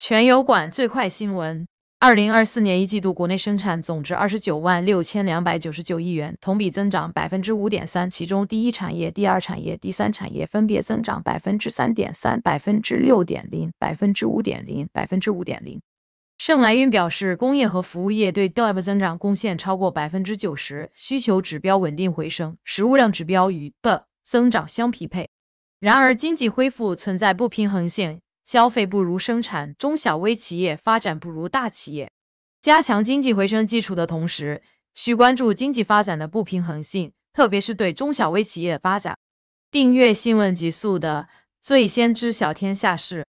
全油管最快新闻：二零二四年一季度国内生产总值二十九万六千两百九十九亿元，同比增长百分之五点三。其中，第一产业、第二产业、第三产业分别增长百分之三点三、百分之六点零、百分之五点零、百分之五点零。盛来运表示，工业和服务业对 GDP 增长贡献超过百分之九十，需求指标稳定回升，实物量指标与的。p 增长相匹配。然而，经济恢复存在不平衡性。消费不如生产，中小微企业发展不如大企业。加强经济回升基础的同时，需关注经济发展的不平衡性，特别是对中小微企业发展。订阅新闻极速的，最先知晓天下事。